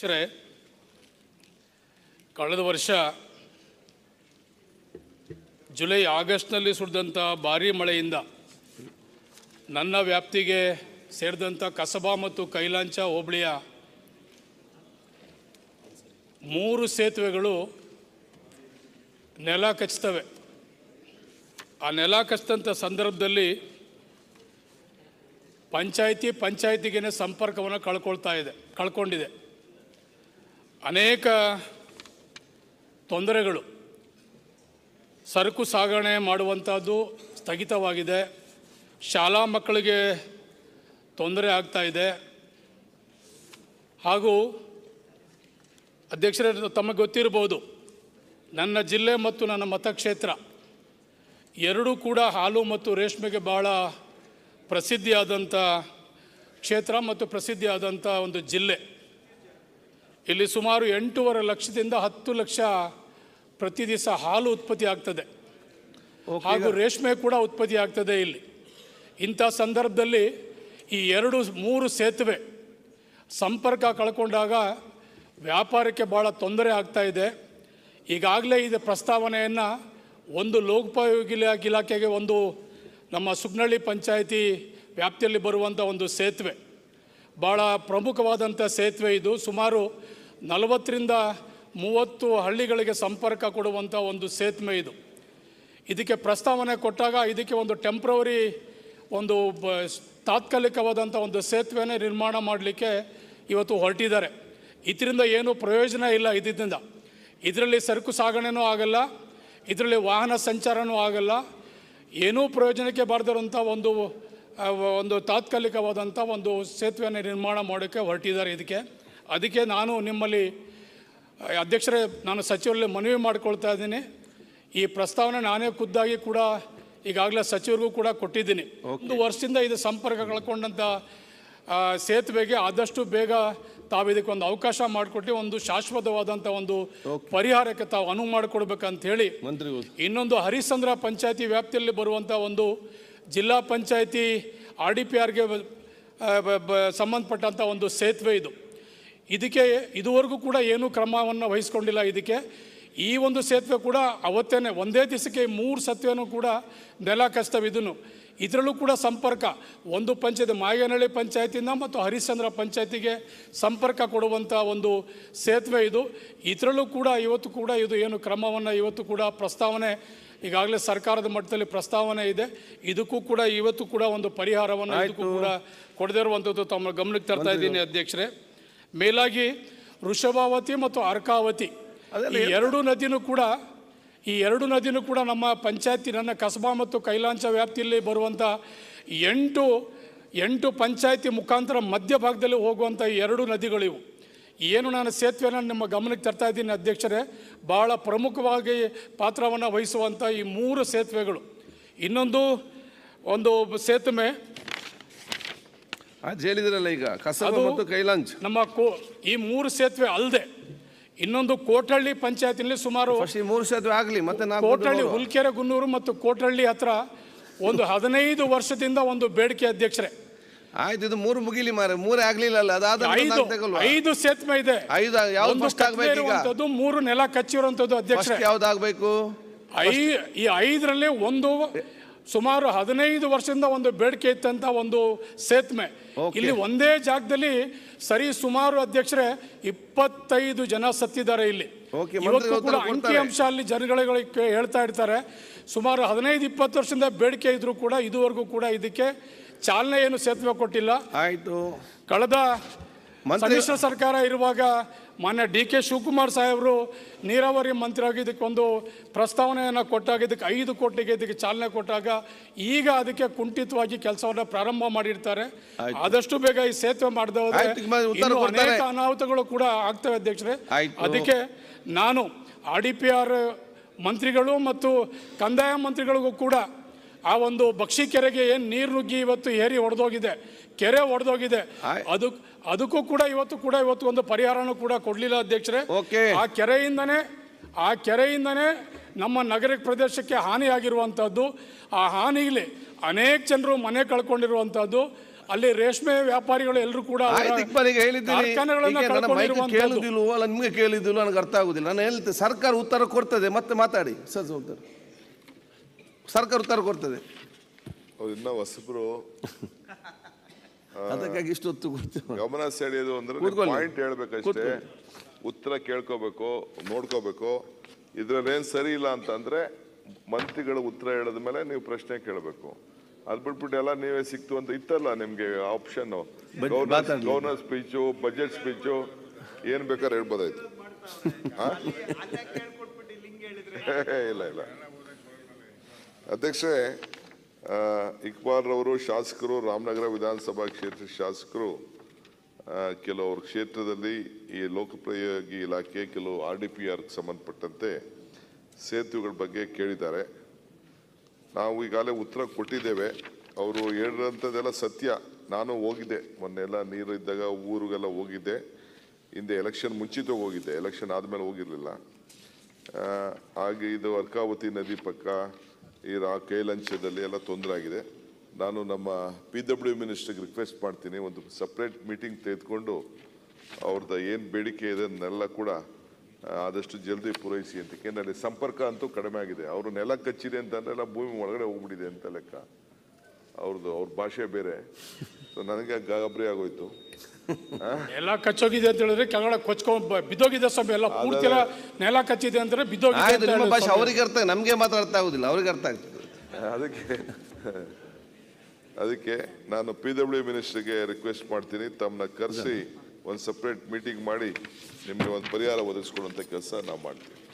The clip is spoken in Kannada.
ಚರೇ ಕಳೆದ ವರ್ಷ ಜುಲೈ ಆಗಸ್ಟ್ನಲ್ಲಿ ಸುರಿದಂಥ ಭಾರೀ ಮಳೆಯಿಂದ ನನ್ನ ವ್ಯಾಪ್ತಿಗೆ ಸೇರಿದಂಥ ಕಸಬಾ ಮತ್ತು ಕೈಲಾಂಚ ಹೋಬಳಿಯ ಮೂರು ಸೇತುವೆಗಳು ನೆಲ ಕಚ್ತವೆ ಆ ನೆಲ ಕಚ್ಚಿದಂಥ ಸಂದರ್ಭದಲ್ಲಿ ಪಂಚಾಯಿತಿ ಪಂಚಾಯಿತಿಗೇನೆ ಸಂಪರ್ಕವನ್ನು ಕಳ್ಕೊಳ್ತಾ ಇದೆ ಕಳ್ಕೊಂಡಿದೆ ಅನೇಕ ತೊಂದರೆಗಳು ಸರಕು ಸಾಗಣೆ ಮಾಡುವಂಥದ್ದು ಸ್ಥಗಿತವಾಗಿದೆ ಶಾಲಾ ಮಕ್ಕಳಿಗೆ ತೊಂದರೆ ಆಗ್ತಾ ಇದೆ ಹಾಗೂ ಅಧ್ಯಕ್ಷರ ತಮಗೆ ಗೊತ್ತಿರ್ಬೋದು ನನ್ನ ಜಿಲ್ಲೆ ಮತ್ತು ನನ್ನ ಮತಕ್ಷೇತ್ರ ಎರಡೂ ಕೂಡ ಹಾಲು ಮತ್ತು ರೇಷ್ಮೆಗೆ ಭಾಳ ಪ್ರಸಿದ್ಧಿಯಾದಂಥ ಕ್ಷೇತ್ರ ಮತ್ತು ಪ್ರಸಿದ್ಧಿಯಾದಂಥ ಒಂದು ಜಿಲ್ಲೆ ಇಲ್ಲಿ ಸುಮಾರು ಎಂಟೂವರೆ ಲಕ್ಷದಿಂದ ಹತ್ತು ಲಕ್ಷ ಪ್ರತಿ ದಿವಸ ಹಾಲು ಉತ್ಪತ್ತಿ ಆಗ್ತದೆ ಹಾಗೂ ರೇಷ್ಮೆ ಕೂಡ ಉತ್ಪತ್ತಿ ಆಗ್ತದೆ ಇಲ್ಲಿ ಇಂಥ ಸಂದರ್ಭದಲ್ಲಿ ಈ ಎರಡು ಮೂರು ಸೇತುವೆ ಸಂಪರ್ಕ ಕಳ್ಕೊಂಡಾಗ ವ್ಯಾಪಾರಕ್ಕೆ ಭಾಳ ತೊಂದರೆ ಆಗ್ತಾ ಇದೆ ಈಗಾಗಲೇ ಇದು ಪ್ರಸ್ತಾವನೆಯನ್ನು ಒಂದು ಲೋಕೋಪಯೋಗಿ ಇಲಾಖೆಗೆ ಒಂದು ನಮ್ಮ ಸುಗ್ನಳ್ಳಿ ಪಂಚಾಯಿತಿ ವ್ಯಾಪ್ತಿಯಲ್ಲಿ ಬರುವಂಥ ಒಂದು ಸೇತುವೆ ಭಾಳ ಪ್ರಮುಖವಾದಂಥ ಸೇತುವೆ ಇದು ಸುಮಾರು ನಲವತ್ತರಿಂದ ಮೂವತ್ತು ಹಳ್ಳಿಗಳಿಗೆ ಸಂಪರ್ಕ ಕೊಡುವಂಥ ಒಂದು ಸೇತುವೆ ಇದು ಇದಕ್ಕೆ ಪ್ರಸ್ತಾವನೆ ಕೊಟ್ಟಾಗ ಇದಕ್ಕೆ ಒಂದು ಟೆಂಪ್ರವರಿ ಒಂದು ತಾತ್ಕಾಲಿಕವಾದಂಥ ಒಂದು ಸೇತುವೆನೇ ನಿರ್ಮಾಣ ಮಾಡಲಿಕ್ಕೆ ಇವತ್ತು ಹೊರಟಿದ್ದಾರೆ ಇದರಿಂದ ಏನೂ ಪ್ರಯೋಜನ ಇಲ್ಲ ಇದರಿಂದ ಇದರಲ್ಲಿ ಸರಕು ಸಾಗಣೆನೂ ಆಗಲ್ಲ ಇದರಲ್ಲಿ ವಾಹನ ಸಂಚಾರನೂ ಆಗಲ್ಲ ಏನೂ ಪ್ರಯೋಜನಕ್ಕೆ ಬಾರದಿರುವಂಥ ಒಂದು ಒಂದು ತಾತ್ಕಾಲಿಕವಾದಂಥ ಒಂದು ಸೇತುವೆಯನ್ನು ನಿರ್ಮಾಣ ಮಾಡೋಕ್ಕೆ ಹೊರಟಿದ್ದಾರೆ ಇದಕ್ಕೆ ಅದಕ್ಕೆ ನಾನು ನಿಮ್ಮಲ್ಲಿ ಅಧ್ಯಕ್ಷರೇ ನಾನು ಸಚಿವರಲ್ಲಿ ಮನವಿ ಮಾಡಿಕೊಳ್ತಾ ಇದ್ದೀನಿ ಈ ಪ್ರಸ್ತಾವನೆ ನಾನೇ ಖುದ್ದಾಗಿ ಕೂಡ ಈಗಾಗಲೇ ಸಚಿವರಿಗೂ ಕೂಡ ಕೊಟ್ಟಿದ್ದೀನಿ ಒಂದು ವರ್ಷದಿಂದ ಇದು ಸಂಪರ್ಕ ಕಳ್ಕೊಂಡಂಥ ಸೇತುವೆಗೆ ಆದಷ್ಟು ಬೇಗ ತಾವು ಒಂದು ಅವಕಾಶ ಮಾಡಿಕೊಟ್ಟು ಒಂದು ಶಾಶ್ವತವಾದಂಥ ಒಂದು ಪರಿಹಾರಕ್ಕೆ ತಾವು ಅನುವು ಮಾಡಿಕೊಡ್ಬೇಕಂತ ಹೇಳಿ ಇನ್ನೊಂದು ಹರಿಸಂದ್ರ ಪಂಚಾಯತಿ ವ್ಯಾಪ್ತಿಯಲ್ಲಿ ಬರುವಂಥ ಒಂದು ಜಿಲ್ಲಾ ಪಂಚಾಯಿತಿ ಆರ್ ಡಿ ಪಿ ಆರ್ಗೆ ಸಂಬಂಧಪಟ್ಟಂಥ ಒಂದು ಸೇತುವೆ ಇದು ಇದಕ್ಕೆ ಇದುವರೆಗೂ ಕೂಡ ಏನೂ ಕ್ರಮವನ್ನು ವಹಿಸ್ಕೊಂಡಿಲ್ಲ ಇದಕ್ಕೆ ಈ ಒಂದು ಸೇತುವೆ ಕೂಡ ಅವತ್ತೇನೆ ಒಂದೇ ದಿವಸಕ್ಕೆ ಮೂರು ಸತ್ವೇನೂ ಕೂಡ ನೆಲ ಕಷ್ಟವಿದನು ಇದರಲ್ಲೂ ಕೂಡ ಸಂಪರ್ಕ ಒಂದು ಪಂಚಾಯತ್ ಮಾಯನಹಳ್ಳಿ ಪಂಚಾಯತಿಯಿಂದ ಮತ್ತು ಹರಿಶ್ಚಂದ್ರ ಪಂಚಾಯತಿಗೆ ಸಂಪರ್ಕ ಕೊಡುವಂಥ ಒಂದು ಸೇತುವೆ ಇದು ಇದರಲ್ಲೂ ಕೂಡ ಇವತ್ತು ಕೂಡ ಇದು ಏನು ಕ್ರಮವನ್ನು ಇವತ್ತು ಕೂಡ ಪ್ರಸ್ತಾವನೆ ಈಗಾಗಲೇ ಸರ್ಕಾರದ ಮಟ್ಟದಲ್ಲಿ ಪ್ರಸ್ತಾವನೆ ಇದೆ ಇದಕ್ಕೂ ಕೂಡ ಇವತ್ತು ಕೂಡ ಒಂದು ಪರಿಹಾರವನ್ನು ಇದಕ್ಕೂ ಕೂಡ ಕೊಡದಿರುವಂಥದ್ದು ತಮ್ಮ ಗಮನಕ್ಕೆ ತರ್ತಾ ಇದ್ದೀನಿ ಅಧ್ಯಕ್ಷರೇ ಮೇಲಾಗಿ ವೃಷಭಾವತಿ ಮತ್ತು ಅರ್ಕಾವತಿ ಎರಡೂ ನದಿನೂ ಕೂಡ ಈ ಎರಡು ನದಿನೂ ಕೂಡ ನಮ್ಮ ಪಂಚಾಯತಿ ನನ್ನ ಕಸಬಾ ಮತ್ತು ಕೈಲಾಂಚ ವ್ಯಾಪ್ತಿಯಲ್ಲಿ ಬರುವಂಥ ಎಂಟು ಎಂಟು ಪಂಚಾಯತಿ ಮುಖಾಂತರ ಮಧ್ಯಭಾಗದಲ್ಲಿ ಹೋಗುವಂಥ ಎರಡು ನದಿಗಳಿವು ಏನು ನಾನು ಸೇತುವೆನ ನಿಮ್ಮ ಗಮನಕ್ಕೆ ತರ್ತಾ ಇದ್ದೀನಿ ಅಧ್ಯಕ್ಷರೇ ಭಾಳ ಪ್ರಮುಖವಾಗಿ ಪಾತ್ರವನ್ನು ವಹಿಸುವಂಥ ಈ ಮೂರು ಸೇತುವೆಗಳು ಇನ್ನೊಂದು ಒಂದು ಸೇತುವೆ ಈಗ ಕಸಬಾ ಮತ್ತು ಕೈಲಾಂಚ್ ನಮ್ಮ ಕೋ ಈ ಮೂರು ಸೇತುವೆ ಅಲ್ಲದೆ ಇನ್ನೊಂದು ಕೋಟಳ್ಳಿ ಪಂಚಾಯತಿನಲ್ಲಿ ಸುಮಾರು ಮೂರು ಸೇತುವೆ ಆಗಲಿ ಮತ್ತೆ ಕೋಟಳ್ಳಿ ಹುಲ್ಕೆರೆ ಗುನ್ನೂರು ಮತ್ತು ಕೋಟಳ್ಳಿ ಹತ್ರ ಒಂದು ಹದಿನೈದು ವರ್ಷದಿಂದ ಒಂದು ಬೇಡಿಕೆ ಅಧ್ಯಕ್ಷರೇ ಆಯ್ತು ಇದು ಮೂರು ಮುಗಿಲಿ ಮಾರೆ ಮೂರೇ ಆಗ್ಲಿಲ್ಲ ಅಲ್ಲ ಅದಾದ ಐದು ಸೇತುವೆ ಇದೆ ಐದು ಮೂರು ನೆಲ ಕಚ್ಚಿರುವಂತದ್ದು ಅಧ್ಯಕ್ಷ ಯಾವ್ದಾಗಬೇಕು ಐ ಈ ಐದರಲ್ಲಿ ಒಂದು ಸುಮಾರು ಹದಿನೈದು ವರ್ಷದಿಂದ ಒಂದು ಬೇಡಿಕೆ ಇತ್ತಂತ ಒಂದು ಸೇತುವೆ ಇಲ್ಲಿ ಒಂದೇ ಜಾಗದಲ್ಲಿ ಸರಿ ಸುಮಾರು ಅಧ್ಯಕ್ಷರೇ ಇಪ್ಪತ್ತೈದು ಜನ ಸತ್ತಿದ್ದಾರೆ ಇಲ್ಲಿ ಇವತ್ತು ಕೂಡ ಅಂಕಿಅಂಶ ಅಲ್ಲಿ ಜನಗಳಿಗೆ ಹೇಳ್ತಾ ಇರ್ತಾರೆ ಸುಮಾರು ಹದಿನೈದು ಇಪ್ಪತ್ತು ವರ್ಷದಿಂದ ಬೇಡಿಕೆ ಇದ್ರೂ ಕೂಡ ಇದುವರೆಗೂ ಕೂಡ ಇದಕ್ಕೆ ಚಾಲನೆ ಏನು ಸೇತುವೆ ಕೊಟ್ಟಿಲ್ಲ ಆಯಿತು ಕಳೆದ ಸಮ್ಮಿಶ್ರ ಸರ್ಕಾರ ಇರುವಾಗ ಮಾನ್ಯ ಡಿ ಕೆ ಶಿವಕುಮಾರ್ ಸಾಹೇಬರು ನೀರಾವರಿ ಮಂತ್ರಿ ಒಂದು ಪ್ರಸ್ತಾವನೆಯನ್ನು ಕೊಟ್ಟಾಗ ಇದಕ್ಕೆ ಐದು ಕೋಟಿಗೆ ಇದಕ್ಕೆ ಚಾಲನೆ ಕೊಟ್ಟಾಗ ಈಗ ಅದಕ್ಕೆ ಕುಂಠಿತವಾಗಿ ಕೆಲಸವನ್ನ ಪ್ರಾರಂಭ ಮಾಡಿರ್ತಾರೆ ಆದಷ್ಟು ಬೇಗ ಈ ಸೇತುವೆ ಮಾಡಿದವರು ಅನೇಕ ಅನಾಹುತಗಳು ಕೂಡ ಆಗ್ತವೆ ಅಧ್ಯಕ್ಷರೇ ಅದಕ್ಕೆ ನಾನು ಆರ್ ಡಿ ಪಿ ಆರ್ ಮಂತ್ರಿಗಳು ಮತ್ತು ಕಂದಾಯ ಮಂತ್ರಿಗಳಿಗೂ ಕೂಡ ಆ ಒಂದು ಬಕ್ಷಿ ಕೆರೆಗೆ ಏನು ನೀರು ನುಗ್ಗಿ ಇವತ್ತು ಏರಿ ಹೊಡೆದೋಗಿದೆ ಕೆರೆ ಒಡೆದೋಗಿದೆ ಅದು ಅದಕ್ಕೂ ಕೂಡ ಇವತ್ತು ಕೂಡ ಇವತ್ತು ಒಂದು ಪರಿಹಾರನೂ ಕೂಡ ಕೊಡಲಿಲ್ಲ ಅಧ್ಯಕ್ಷರೇ ಆ ಕೆರೆಯಿಂದನೇ ಆ ಕೆರೆಯಿಂದನೇ ನಮ್ಮ ನಗರ ಪ್ರದೇಶಕ್ಕೆ ಹಾನಿಯಾಗಿರುವಂಥದ್ದು ಆ ಹಾನಿಲಿ ಅನೇಕ ಜನರು ಮನೆ ಕಳ್ಕೊಂಡಿರುವಂಥದ್ದು ಅಲ್ಲಿ ರೇಷ್ಮೆ ವ್ಯಾಪಾರಿಗಳು ಎಲ್ಲರೂ ಕೂಡ ನಿಮಗೆ ಕೇಳಿದಿಲ್ಲ ನನಗೆ ಅರ್ಥ ಆಗುದಿಲ್ಲ ನಾನು ಹೇಳ್ತೇನೆ ಸರ್ಕಾರ ಉತ್ತರ ಕೊಡ್ತದೆ ಮತ್ತೆ ಮಾತಾಡಿ ಸರ್ ಸರ್ಕಾರ ಉತ್ತರ ಕೊಡ್ತದೆ ಅದಕ್ಕಾಗಿ ಹೊತ್ತು ಗಮನ ಸೆಳೆಯೋದು ಅಂದ್ರೆ ಪಾಯಿಂಟ್ ಹೇಳ್ಬೇಕಷ್ಟೇ ಉತ್ತರ ಕೇಳ್ಕೋಬೇಕು ನೋಡ್ಕೋಬೇಕು ಇದ್ರೇನ್ ಸರಿ ಇಲ್ಲ ಅಂತಂದ್ರೆ ಮಂತ್ರಿಗಳು ಉತ್ತರ ಹೇಳಿದ ಮೇಲೆ ನೀವು ಪ್ರಶ್ನೆ ಕೇಳಬೇಕು ಅದು ಬಿಟ್ಬಿಟ್ಟು ಎಲ್ಲ ನೀವೇ ಸಿಕ್ತು ಅಂತ ಇತ್ತಲ್ಲ ನಿಮ್ಗೆ option governor speech budget speech ಏನ್ ಬೇಕಾದ್ರೆ ಹೇಳ್ಬೋದಾಯ್ತು ಇಲ್ಲ ಇಲ್ಲ ಅಧ್ಯಕ್ಷರೇ ಇಕ್ಬಾಲ್ ಅವರು ಶಾಸಕರು ರಾಮನಗರ ವಿಧಾನಸಭಾ ಕ್ಷೇತ್ರ ಶಾಸಕರು ಕೆಲವರು ಕ್ಷೇತ್ರದಲ್ಲಿ ಈ ಲೋಕೋಪಯೋಗಿ ಇಲಾಖೆ ಕೆಲವು ಆರ್ ಡಿ ಪಿ ಆರ್ಗೆ ಸಂಬಂಧಪಟ್ಟಂತೆ ಸೇತುವೆಗಳ ಬಗ್ಗೆ ಕೇಳಿದ್ದಾರೆ ನಾವು ಈಗಾಗಲೇ ಉತ್ತರ ಕೊಟ್ಟಿದ್ದೇವೆ ಅವರು ಹೇಳಿರೋಂಥದ್ದೆಲ್ಲ ಸತ್ಯ ನಾನು ಹೋಗಿದ್ದೆ ಮೊನ್ನೆಲ್ಲ ನೀರು ಇದ್ದಾಗ ಊರಿಗೆಲ್ಲ ಹೋಗಿದ್ದೆ ಹಿಂದೆ ಎಲೆಕ್ಷನ್ ಮುಂಚಿತ ಹೋಗಿದ್ದೆ ಎಲೆಕ್ಷನ್ ಆದಮೇಲೆ ಹೋಗಿರಲಿಲ್ಲ ಹಾಗೆ ಇದು ಅರ್ಕಾವತಿ ನದಿ ಪಕ್ಕ ಈ ರಾ ಕೈಲಂಚದಲ್ಲಿ ಎಲ್ಲ ತೊಂದರೆ ಆಗಿದೆ ನಾನು ನಮ್ಮ ಪಿ ಡಬ್ಲ್ಯೂ ಮಿನಿಸ್ಟ್ರಿಗೆ ರಿಕ್ವೆಸ್ಟ್ ಮಾಡ್ತೀನಿ ಒಂದು ಸಪ್ರೇಟ್ ಮೀಟಿಂಗ್ ತೆಗೆದುಕೊಂಡು ಅವ್ರದ್ದು ಏನು ಬೇಡಿಕೆ ಇದೆ ಅದನ್ನೆಲ್ಲ ಕೂಡ ಆದಷ್ಟು ಜಲ್ದಿ ಪೂರೈಸಿ ಅಂತ ಏಕೆಂದರೆ ಸಂಪರ್ಕ ಅಂತೂ ಕಡಿಮೆ ಆಗಿದೆ ಅವರು ನೆಲ ಕಚ್ಚಿದೆ ಅಂತಂದರೆ ಭೂಮಿ ಒಳಗಡೆ ಹೋಗ್ಬಿಟ್ಟಿದೆ ಅಂತ ಲೆಕ್ಕ ಅವ್ರದ್ದು ಅವ್ರ ಭಾಷೆ ಬೇರೆ ಸೊ ನನಗೆ ಗಾಬರಿ ಆಗೋಯ್ತು ಎಲ್ಲ ಕಚ್ಚೋಗಿದೆ ಅಂತ ಹೇಳಿದ್ರೆ ಕೆಳಗಡೆ ಕೊಚ್ಕೊಂಡ್ ಬಿದ್ದೋಗಿದೆ ಸೊಪ್ಪು ಎಲ್ಲ ಪೂರ್ತಿ ನೆಲ ಕಚ್ಚಿದೆ ಅಂದ್ರೆ ಬಿದ್ದೋಗಿದೆ ಭಾಷೆ ಅವ್ರಿಗೆ ಅರ್ಥ ನಮಗೆ ಮಾತ್ರ ಅರ್ಥ ಆಗುದಿಲ್ಲ ಅವ್ರಿಗೆ ಅರ್ಥ ಆಗ್ತದೆ ಅದಕ್ಕೆ ಅದಕ್ಕೆ ನಾನು ಪಿ ಡಬ್ಲ್ಯೂ ಮಿನಿಸ್ಟರ್ಗೆ ರಿಕ್ವೆಸ್ಟ್ ಮಾಡ್ತೀನಿ ತಮ್ಮನ್ನ ಕರೆಸಿ ಒಂದು ಸಪ್ರೇಟ್ ಮೀಟಿಂಗ್ ಮಾಡಿ ನಿಮಗೆ ಒಂದು ಪರಿಹಾರ ಒದಗಿಸ್ಕೊಡುವಂಥ ಕೆಲಸ ನಾವು ಮಾಡ್ತೀವಿ